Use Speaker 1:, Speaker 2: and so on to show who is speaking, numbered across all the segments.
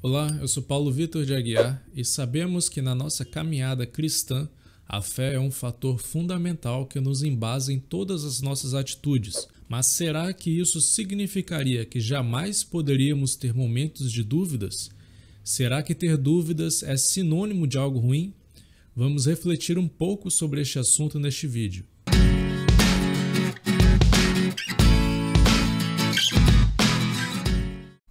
Speaker 1: Olá, eu sou Paulo Vitor de Aguiar e sabemos que na nossa caminhada cristã, a fé é um fator fundamental que nos embasa em todas as nossas atitudes. Mas será que isso significaria que jamais poderíamos ter momentos de dúvidas? Será que ter dúvidas é sinônimo de algo ruim? Vamos refletir um pouco sobre este assunto neste vídeo.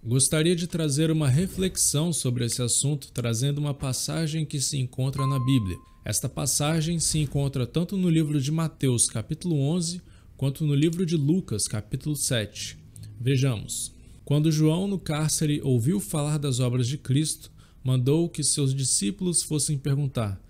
Speaker 1: Gostaria de trazer uma reflexão sobre esse assunto trazendo uma passagem que se encontra na Bíblia. Esta passagem se encontra tanto no livro de Mateus, capítulo 11, quanto no livro de Lucas, capítulo 7. Vejamos. Quando João no cárcere ouviu falar das obras de Cristo, mandou que seus discípulos fossem perguntar: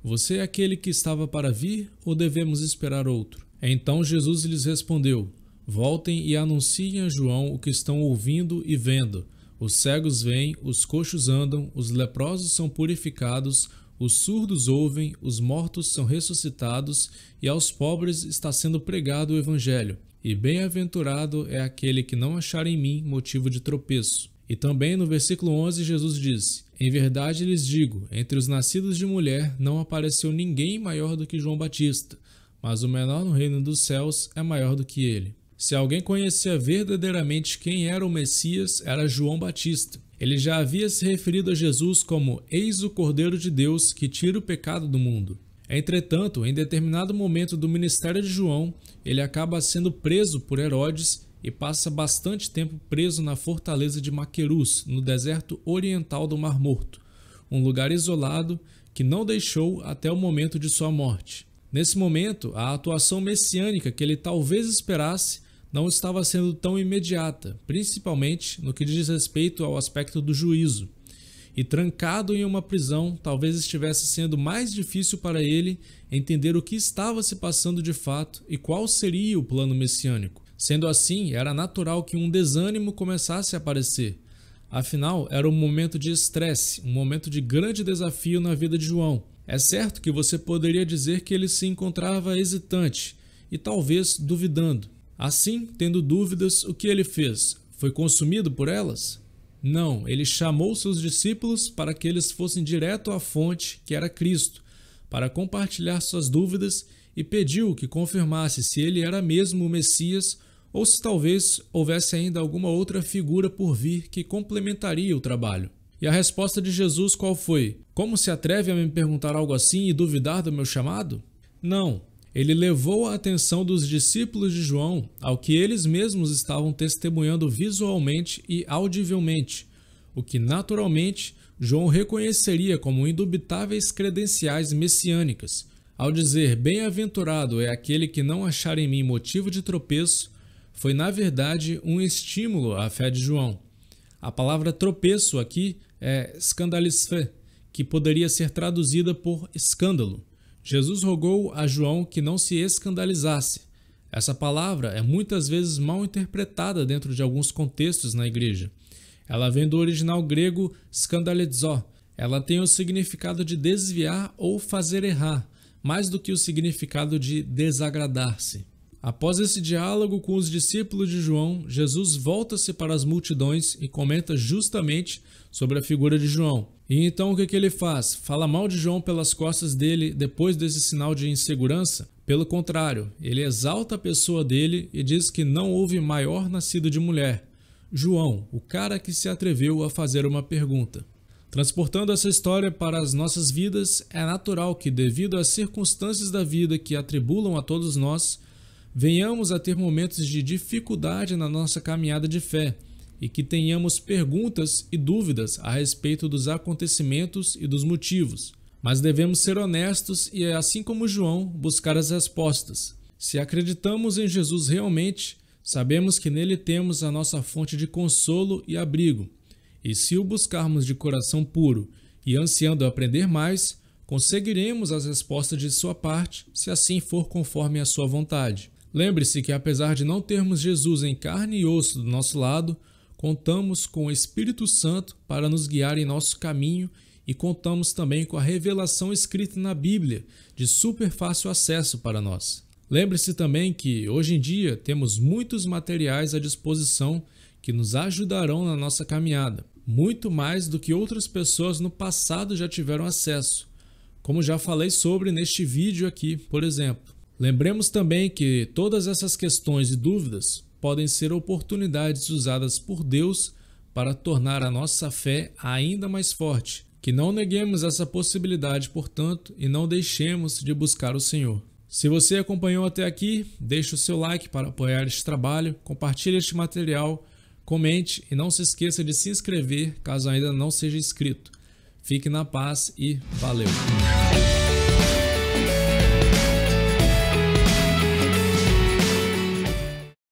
Speaker 1: Você é aquele que estava para vir ou devemos esperar outro? Então Jesus lhes respondeu: Voltem e anunciem a João o que estão ouvindo e vendo. Os cegos veem, os coxos andam, os leprosos são purificados, os surdos ouvem, os mortos são ressuscitados, e aos pobres está sendo pregado o Evangelho. E bem-aventurado é aquele que não achar em mim motivo de tropeço. E também no versículo 11 Jesus disse: Em verdade lhes digo, entre os nascidos de mulher não apareceu ninguém maior do que João Batista, mas o menor no reino dos céus é maior do que ele. Se alguém conhecia verdadeiramente quem era o Messias, era João Batista. Ele já havia se referido a Jesus como Eis o Cordeiro de Deus que tira o pecado do mundo. Entretanto, em determinado momento do ministério de João, ele acaba sendo preso por Herodes e passa bastante tempo preso na fortaleza de Maquerus, no deserto oriental do Mar Morto, um lugar isolado que não deixou até o momento de sua morte. Nesse momento, a atuação messiânica que ele talvez esperasse não estava sendo tão imediata, principalmente no que diz respeito ao aspecto do juízo. E trancado em uma prisão, talvez estivesse sendo mais difícil para ele entender o que estava se passando de fato e qual seria o plano messiânico. Sendo assim, era natural que um desânimo começasse a aparecer. Afinal, era um momento de estresse, um momento de grande desafio na vida de João. É certo que você poderia dizer que ele se encontrava hesitante e talvez duvidando, Assim, tendo dúvidas, o que ele fez? Foi consumido por elas? Não, ele chamou seus discípulos para que eles fossem direto à fonte, que era Cristo, para compartilhar suas dúvidas e pediu que confirmasse se ele era mesmo o Messias ou se talvez houvesse ainda alguma outra figura por vir que complementaria o trabalho. E a resposta de Jesus qual foi? Como se atreve a me perguntar algo assim e duvidar do meu chamado? Não, ele levou a atenção dos discípulos de João ao que eles mesmos estavam testemunhando visualmente e audivelmente, o que naturalmente João reconheceria como indubitáveis credenciais messiânicas, ao dizer: Bem-aventurado é aquele que não achar em mim motivo de tropeço, foi na verdade um estímulo à fé de João. A palavra tropeço aqui é scandalisfé, que poderia ser traduzida por escândalo. Jesus rogou a João que não se escandalizasse. Essa palavra é muitas vezes mal interpretada dentro de alguns contextos na igreja. Ela vem do original grego skandalizó. Ela tem o significado de desviar ou fazer errar, mais do que o significado de desagradar-se. Após esse diálogo com os discípulos de João, Jesus volta-se para as multidões e comenta justamente sobre a figura de João. E então o que, é que ele faz? Fala mal de João pelas costas dele depois desse sinal de insegurança? Pelo contrário, ele exalta a pessoa dele e diz que não houve maior nascido de mulher. João, o cara que se atreveu a fazer uma pergunta. Transportando essa história para as nossas vidas, é natural que, devido às circunstâncias da vida que atribulam a todos nós, venhamos a ter momentos de dificuldade na nossa caminhada de fé e que tenhamos perguntas e dúvidas a respeito dos acontecimentos e dos motivos. Mas devemos ser honestos e, assim como João, buscar as respostas. Se acreditamos em Jesus realmente, sabemos que nele temos a nossa fonte de consolo e abrigo. E se o buscarmos de coração puro e ansiando aprender mais, conseguiremos as respostas de sua parte, se assim for conforme a sua vontade. Lembre-se que, apesar de não termos Jesus em carne e osso do nosso lado, contamos com o Espírito Santo para nos guiar em nosso caminho e contamos também com a revelação escrita na Bíblia, de super fácil acesso para nós. Lembre-se também que, hoje em dia, temos muitos materiais à disposição que nos ajudarão na nossa caminhada, muito mais do que outras pessoas no passado já tiveram acesso, como já falei sobre neste vídeo aqui, por exemplo. Lembremos também que todas essas questões e dúvidas podem ser oportunidades usadas por Deus para tornar a nossa fé ainda mais forte. Que não neguemos essa possibilidade, portanto, e não deixemos de buscar o Senhor. Se você acompanhou até aqui, deixe o seu like para apoiar este trabalho, compartilhe este material, comente e não se esqueça de se inscrever caso ainda não seja inscrito. Fique na paz e valeu!